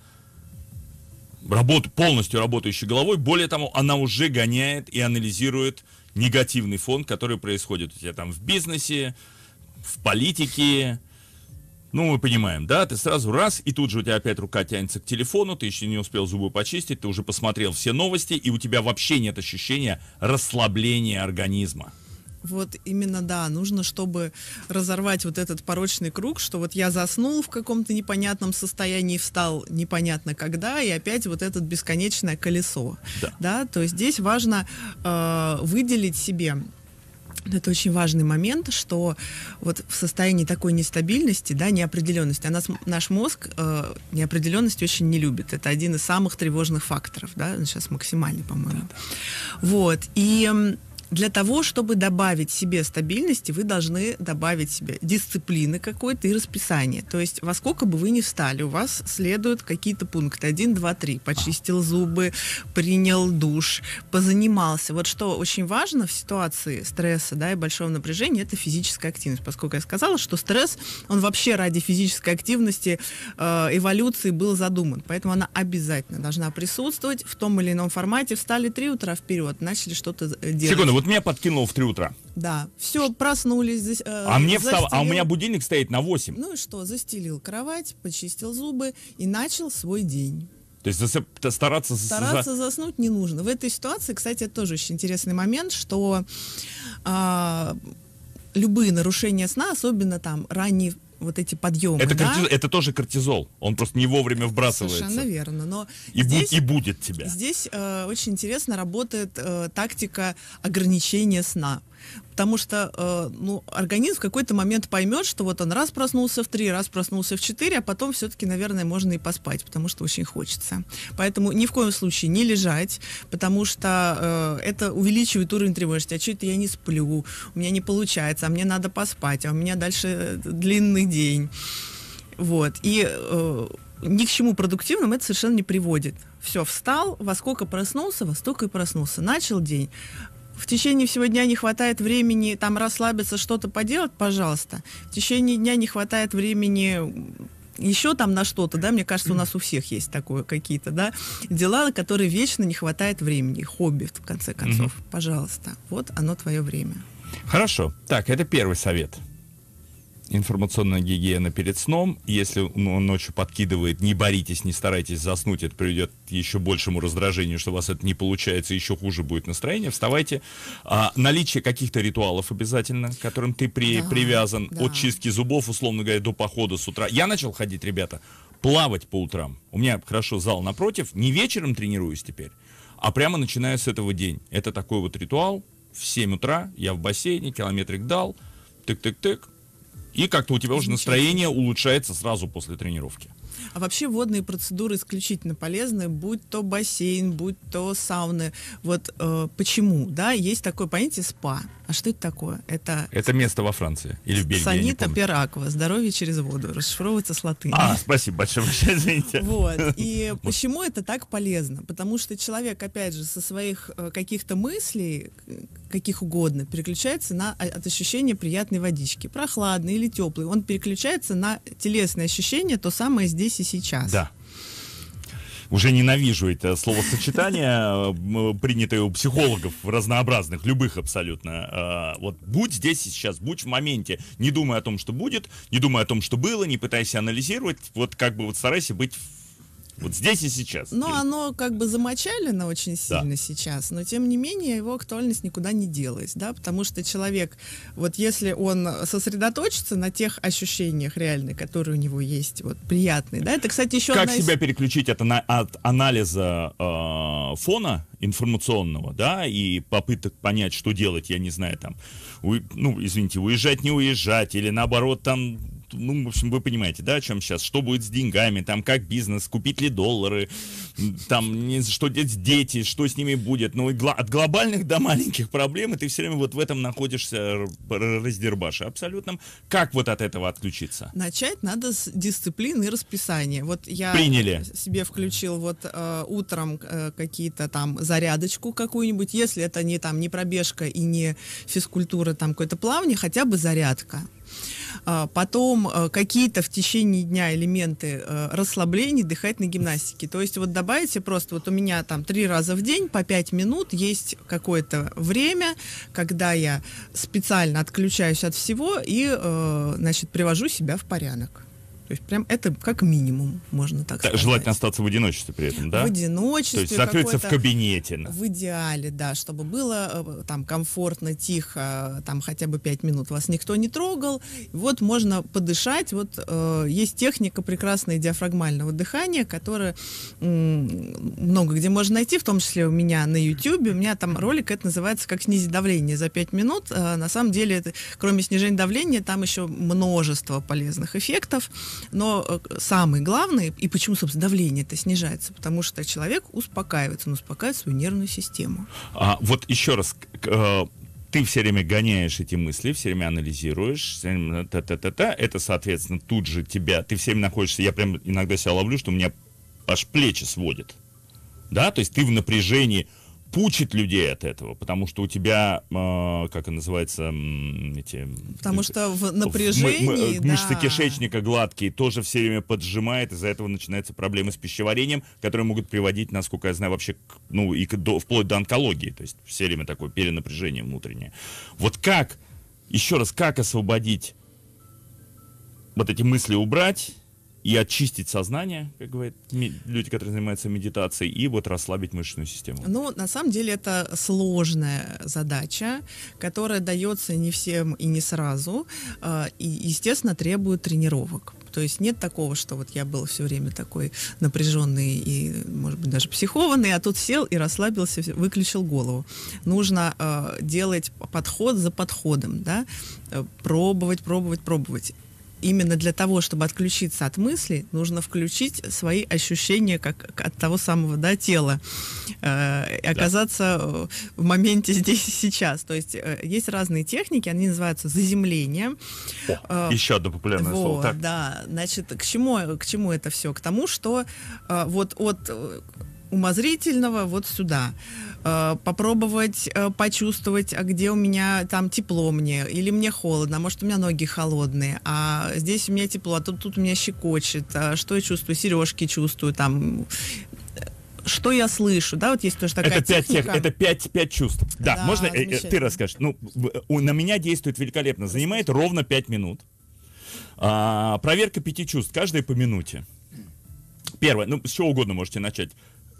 работ, полностью работающей головой. Более того, она уже гоняет и анализирует негативный фон, который происходит у тебя там в бизнесе, в политике. Ну, мы понимаем, да, ты сразу раз, и тут же у тебя опять рука тянется к телефону, ты еще не успел зубы почистить, ты уже посмотрел все новости, и у тебя вообще нет ощущения расслабления организма. Вот именно, да, нужно, чтобы разорвать вот этот порочный круг, что вот я заснул в каком-то непонятном состоянии, встал непонятно когда, и опять вот это бесконечное колесо. Да. да? То есть здесь важно э, выделить себе это очень важный момент, что вот в состоянии такой нестабильности, да, неопределенности, а нас, наш мозг э, неопределенность очень не любит. Это один из самых тревожных факторов, да, сейчас максимальный, по-моему. Да, Вот, и для того, чтобы добавить себе стабильности, вы должны добавить себе дисциплины какой-то и расписание. То есть во сколько бы вы ни встали, у вас следуют какие-то пункты. Один, два, три. Почистил зубы, принял душ, позанимался. Вот что очень важно в ситуации стресса да, и большого напряжения, это физическая активность. Поскольку я сказала, что стресс, он вообще ради физической активности э, эволюции был задуман. Поэтому она обязательно должна присутствовать в том или ином формате. Встали три утра вперед, начали что-то э, делать. Секунду, вот меня подкинуло в 3 утра. Да, все, проснулись. Э, а, мне встав, а у меня будильник стоит на 8. Ну и что, застелил кровать, почистил зубы и начал свой день. То есть засып, стараться... Стараться заснуть не нужно. В этой ситуации, кстати, это тоже очень интересный момент, что а, любые нарушения сна, особенно там ранние вот эти подъемы. Это, да? кортизол, это тоже кортизол. Он просто не вовремя вбрасывается. Совершенно верно. Но и, здесь, бу- и будет тебя. Здесь э, очень интересно работает э, тактика ограничения сна потому что э, ну, организм в какой-то момент поймет, что вот он раз проснулся в три, раз проснулся в четыре, а потом все-таки, наверное, можно и поспать, потому что очень хочется. Поэтому ни в коем случае не лежать, потому что э, это увеличивает уровень тревожности. А что это я не сплю, у меня не получается, а мне надо поспать, а у меня дальше длинный день. Вот. И э, ни к чему продуктивному это совершенно не приводит. Все, встал, во сколько проснулся, во столько и проснулся. Начал день, в течение всего дня не хватает времени там расслабиться, что-то поделать, пожалуйста. В течение дня не хватает времени еще там на что-то, да, мне кажется, у нас у всех есть такое какие-то, да, дела, на которые вечно не хватает времени, хобби, в конце концов, mm пожалуйста, вот оно твое время. Хорошо, так, это первый совет информационная гигиена перед сном. Если ну, он ночью подкидывает, не боритесь, не старайтесь заснуть, это приведет к еще большему раздражению, что у вас это не получается, еще хуже будет настроение. Вставайте. А, наличие каких-то ритуалов обязательно, к которым ты при, да, привязан. Да. От чистки зубов, условно говоря, до похода с утра. Я начал ходить, ребята, плавать по утрам. У меня хорошо зал напротив. Не вечером тренируюсь теперь, а прямо начинаю с этого день. Это такой вот ритуал. В 7 утра я в бассейне, километрик дал, тык-тык-тык, и как-то у тебя уже настроение улучшается сразу после тренировки. А вообще водные процедуры исключительно полезны, будь то бассейн, будь то сауны. Вот э, почему, да, есть такое понятие спа. А что это такое? Это, это место во Франции или в Бельгии. Санита Пиракова. Здоровье через воду. Расшифровывается с латыни. А, спасибо большое, извините. Вот. И почему это так полезно? Потому что человек, опять же, со своих э, каких-то мыслей, каких угодно, переключается на, а, от ощущения приятной водички. Прохладной или теплой. Он переключается на телесное ощущение, то самое здесь здесь и сейчас. Да уже ненавижу это словосочетание, э, принятое у психологов разнообразных, любых абсолютно. Э, вот будь здесь и сейчас, будь в моменте, не думай о том, что будет, не думай о том, что было, не пытайся анализировать, вот как бы вот старайся быть вот здесь и сейчас. Но оно как бы замочалено очень сильно да. сейчас, но тем не менее его актуальность никуда не делась, да, потому что человек, вот если он сосредоточится на тех ощущениях реальных, которые у него есть, вот приятные, да, это, кстати, еще... Как себя из... переключить от, от анализа э, фона информационного, да, и попыток понять, что делать, я не знаю, там, у, ну, извините, уезжать, не уезжать, или наоборот, там, ну, в общем, вы понимаете, да, о чем сейчас, что будет с деньгами, там, как бизнес, купить ли доллары, там, не, что делать дети, что с ними будет, ну, и гло, от глобальных до маленьких проблем, и ты все время вот в этом находишься, раздербаша абсолютном. Как вот от этого отключиться? Начать надо с дисциплины и расписания. Вот я Приняли. себе включил вот э, утром э, какие-то там зарядочку какую-нибудь, если это не там не пробежка и не физкультура, там какое-то плавание, хотя бы зарядка. А, потом э, какие-то в течение дня элементы э, расслабления, дыхательной гимнастики. То есть вот добавите просто, вот у меня там три раза в день по пять минут есть какое-то время, когда я специально отключаюсь от всего и, э, значит, привожу себя в порядок. То есть прям это как минимум, можно так, так сказать. Желательно остаться в одиночестве при этом, да? В одиночестве. То есть закрыться в кабинете. В идеале, да, чтобы было э, там комфортно, тихо, там хотя бы пять минут вас никто не трогал. Вот можно подышать. Вот э, есть техника прекрасная диафрагмального дыхания, которая много где можно найти, в том числе у меня на YouTube. У меня там ролик, это называется «Как снизить давление за пять минут». Э, на самом деле, это, кроме снижения давления, там еще множество полезных эффектов. Но э, самое главное, и почему, собственно, давление это снижается, потому что человек успокаивается, он успокаивает свою нервную систему. А вот еще раз, э, ты все время гоняешь эти мысли, все время анализируешь, все время та-та-та-та, это, соответственно, тут же тебя, ты все время находишься, я прям иногда себя ловлю, что у меня аж плечи сводит, да, то есть ты в напряжении, пучит людей от этого, потому что у тебя, э, как и называется, эти... Потому э, что в напряжении... В, э, да. Мышцы кишечника гладкие тоже все время поджимает, из-за этого начинаются проблемы с пищеварением, которые могут приводить, насколько я знаю, вообще, к, ну, и к, до, вплоть до онкологии, то есть все время такое перенапряжение внутреннее. Вот как, еще раз, как освободить вот эти мысли убрать, и очистить сознание, как говорят люди, которые занимаются медитацией, и вот расслабить мышечную систему? Ну, на самом деле это сложная задача, которая дается не всем и не сразу, а, и, естественно, требует тренировок. То есть нет такого, что вот я был все время такой напряженный и, может быть, даже психованный, а тут сел и расслабился, выключил голову. Нужно э, делать подход за подходом, да, э, пробовать, пробовать, пробовать именно для того, чтобы отключиться от мыслей, нужно включить свои ощущения как от того самого да, тела, э, оказаться да. Э, в моменте здесь и сейчас. То есть э, есть разные техники, они называются заземлением. О, э, еще одно популярное вот, слово. Так. Да, значит, к чему, э, к чему это все? К тому, что э, вот от э, умозрительного вот сюда. Э, попробовать э, почувствовать, а где у меня там тепло мне, или мне холодно, а может, у меня ноги холодные, а здесь у меня тепло, а тут, тут у меня щекочет, а что я чувствую, сережки чувствую, там что я слышу, да, вот есть тоже такая это пять Тех, это пять, пять чувств. Да, да можно э, ты расскажешь? Ну, на меня действует великолепно. Занимает ровно пять минут. А, проверка пяти чувств, каждое по минуте. Первое, ну, с чего угодно можете начать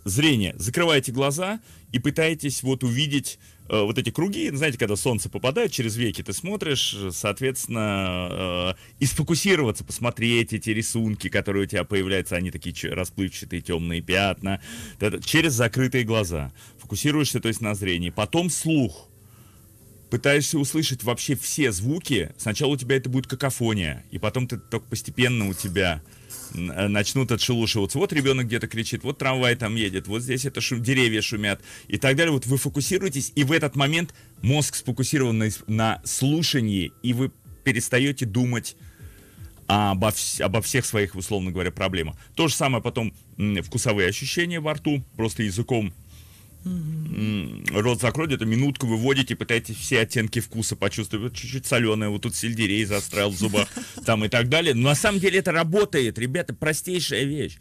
зрение. Закрываете глаза и пытаетесь вот увидеть э, вот эти круги. Знаете, когда солнце попадает через веки, ты смотришь, соответственно, э, и сфокусироваться, посмотреть эти рисунки, которые у тебя появляются, они такие расплывчатые, темные пятна, через закрытые глаза. Фокусируешься, то есть, на зрении. Потом слух пытаешься услышать вообще все звуки, сначала у тебя это будет какофония, и потом ты только постепенно у тебя Э, начнут отшелушиваться. Вот ребенок где-то кричит, вот трамвай там едет, вот здесь это шум, деревья шумят и так далее. Вот вы фокусируетесь, и в этот момент мозг сфокусирован на, на слушании, и вы перестаете думать обо, вс- обо всех своих, условно говоря, проблемах. То же самое потом вкусовые ощущения во рту, просто языком Угу. Рот закроете, эту минутку выводите, пытаетесь все оттенки вкуса почувствовать. чуть-чуть соленое, вот тут сельдерей застрял в зубах, там и так далее. Но на самом деле это работает, ребята, простейшая вещь.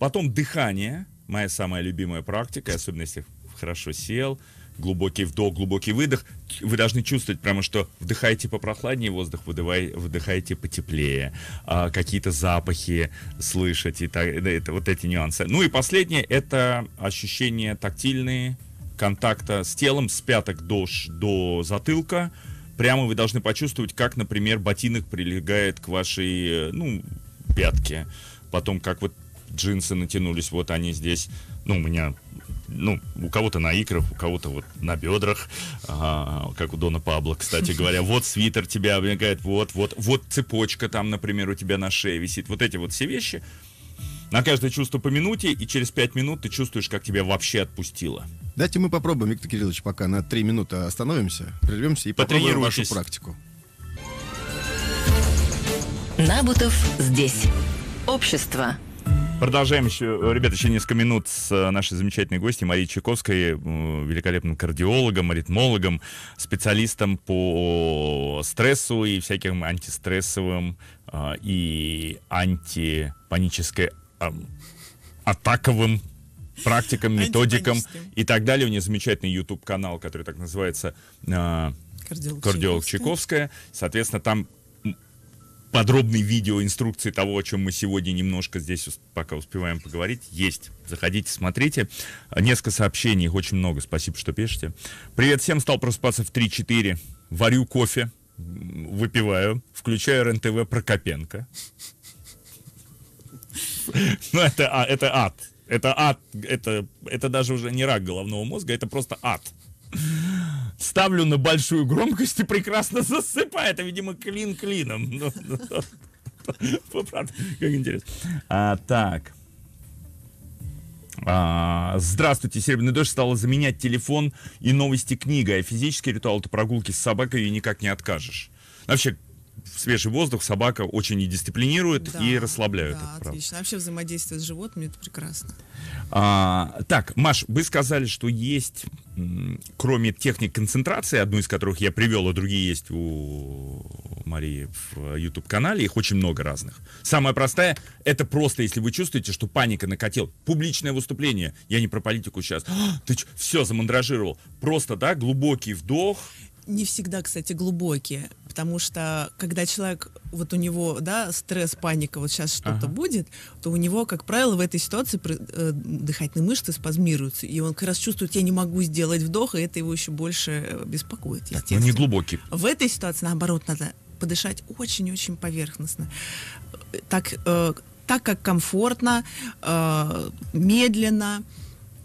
Потом дыхание, моя самая любимая практика, особенно если хорошо сел, глубокий вдох, глубокий выдох, вы должны чувствовать прямо, что вдыхаете попрохладнее воздух, выдывай, вдыхаете потеплее, а, какие-то запахи слышать и так, это, вот эти нюансы. Ну и последнее это ощущения тактильные, контакта с телом, с пяток до, до затылка. Прямо вы должны почувствовать, как, например, ботинок прилегает к вашей, ну, пятке. Потом, как вот джинсы натянулись, вот они здесь. Ну, у меня ну, у кого-то на икрах, у кого-то вот на бедрах, а, как у Дона Пабло, кстати говоря. Вот свитер тебя облегает, вот, вот, вот цепочка там, например, у тебя на шее висит. Вот эти вот все вещи. На каждое чувство по минуте, и через пять минут ты чувствуешь, как тебя вообще отпустило. Дайте мы попробуем, Виктор Кириллович, пока на три минуты остановимся, прервемся и попробуем вашу практику. Набутов здесь. Общество. Продолжаем еще, ребята, еще несколько минут с э, нашей замечательной гостью Марией Чайковской, великолепным кардиологом, аритмологом, специалистом по стрессу и всяким антистрессовым э, и антипанической а, атаковым практикам, методикам и так далее. У нее замечательный YouTube-канал, который так называется э, Кардиолог, Кардиолог Чайковская. Соответственно, там подробной видеоинструкции того, о чем мы сегодня немножко здесь пока успеваем поговорить, есть. Заходите, смотрите. Несколько сообщений, очень много. Спасибо, что пишете. Привет всем, стал просыпаться в 3-4. Варю кофе, выпиваю, включаю РНТВ Прокопенко. Ну, это, а, это ад. Это ад. Это, это даже уже не рак головного мозга, это просто ад ставлю на большую громкость и прекрасно засыпает. Это, видимо, клин клином. Ну, ну, ну, как интересно. А, так. А, здравствуйте, Серебряный дождь стала заменять телефон и новости книга. А физический ритуал это прогулки с собакой и никак не откажешь. Вообще, свежий воздух собака очень и дисциплинирует, да, и расслабляет. Да, это, отлично. Правда. Вообще взаимодействие с животными это прекрасно. А, так, Маш, вы сказали, что есть, кроме техник концентрации, одну из которых я привел, а другие есть у Марии в YouTube-канале, их очень много разных. Самая простая, это просто, если вы чувствуете, что паника накатила, публичное выступление, я не про политику сейчас, а, ты все замандражировал, просто, да, глубокий вдох, не всегда, кстати, глубокие. Потому что когда человек, вот у него, да, стресс, паника, вот сейчас что-то ага. будет, то у него, как правило, в этой ситуации э, дыхательные мышцы спазмируются. И он как раз чувствует, я не могу сделать вдох, и это его еще больше беспокоит, Так, ну, не глубокий. В этой ситуации, наоборот, надо подышать очень-очень поверхностно. Так, э, так как комфортно, э, медленно.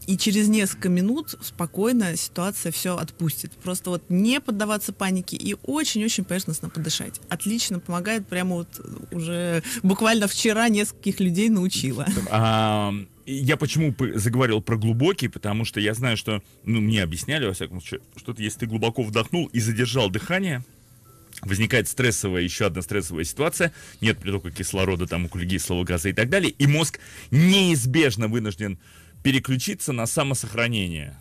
И через несколько минут спокойно ситуация все отпустит. Просто вот не поддаваться панике и очень-очень поверхностно подышать. Отлично помогает, прямо вот уже буквально вчера нескольких людей научила. А, я почему заговорил про глубокий, потому что я знаю, что, ну, мне объясняли, во всяком случае, что-то, если ты глубоко вдохнул и задержал дыхание, возникает стрессовая, еще одна стрессовая ситуация, нет притока кислорода, там, у углегислого газа и так далее, и мозг неизбежно вынужден переключиться на самосохранение?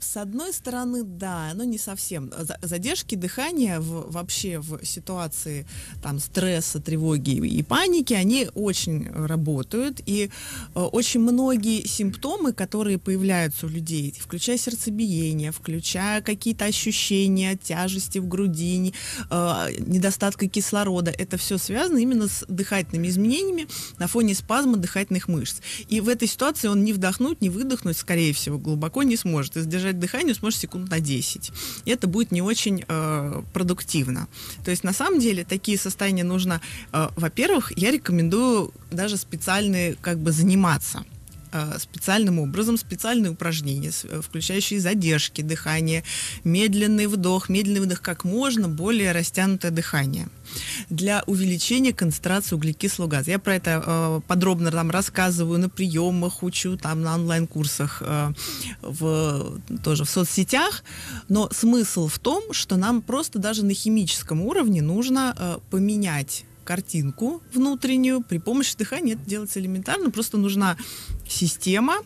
с одной стороны, да, но не совсем. Задержки дыхания в, вообще в ситуации там стресса, тревоги и паники, они очень работают, и э, очень многие симптомы, которые появляются у людей, включая сердцебиение, включая какие-то ощущения тяжести в грудине, э, недостатка кислорода, это все связано именно с дыхательными изменениями на фоне спазма дыхательных мышц. И в этой ситуации он не вдохнуть, не выдохнуть, скорее всего, глубоко не сможет. И сдержать задержать дыхание сможешь секунд на 10. И это будет не очень э, продуктивно. То есть на самом деле такие состояния нужно, э, во-первых, я рекомендую даже специальные как бы заниматься. Э, специальным образом специальные упражнения, э, включающие задержки дыхания, медленный вдох, медленный выдох, как можно более растянутое дыхание для увеличения концентрации углекислого газа. Я про это э, подробно там рассказываю на приемах, учу там на онлайн-курсах, э, в, тоже в соцсетях. Но смысл в том, что нам просто даже на химическом уровне нужно э, поменять картинку внутреннюю. При помощи дыхания это делается элементарно. Просто нужна система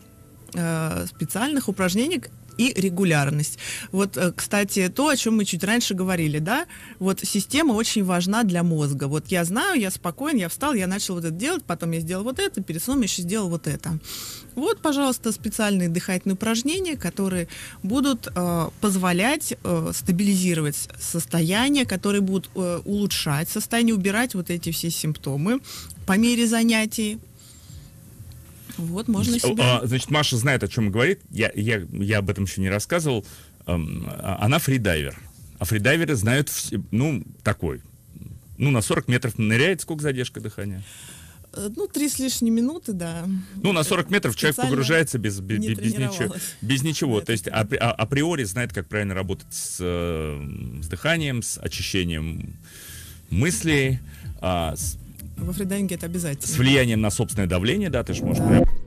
э, специальных упражнений, и регулярность. Вот, э, кстати, то, о чем мы чуть раньше говорили, да, вот система очень важна для мозга. Вот я знаю, я спокоен, я встал, я начал вот это делать, потом я сделал вот это, перед сном еще сделал вот это. Вот, пожалуйста, специальные дыхательные упражнения, которые будут э, позволять э, стабилизировать состояние, которые будут э, улучшать состояние, убирать вот эти все симптомы по мере занятий, вот, можно себя... А, значит, Маша знает, о чем говорит. Я, я, я об этом еще не рассказывал. Эм, а, она фридайвер. А фридайверы знают, ну, такой. Ну, на 40 метров ныряет, сколько задержка дыхания? Э, ну, три с лишним минуты, да. Ну, на 40 метров человек погружается без, без, без ничего. Без ничего. Нет. То есть апри, а, априори знает, как правильно работать с, э, с дыханием, с очищением мыслей, а, с во фридайвинге это обязательно. С влиянием на собственное давление, да, ты же можешь... Да.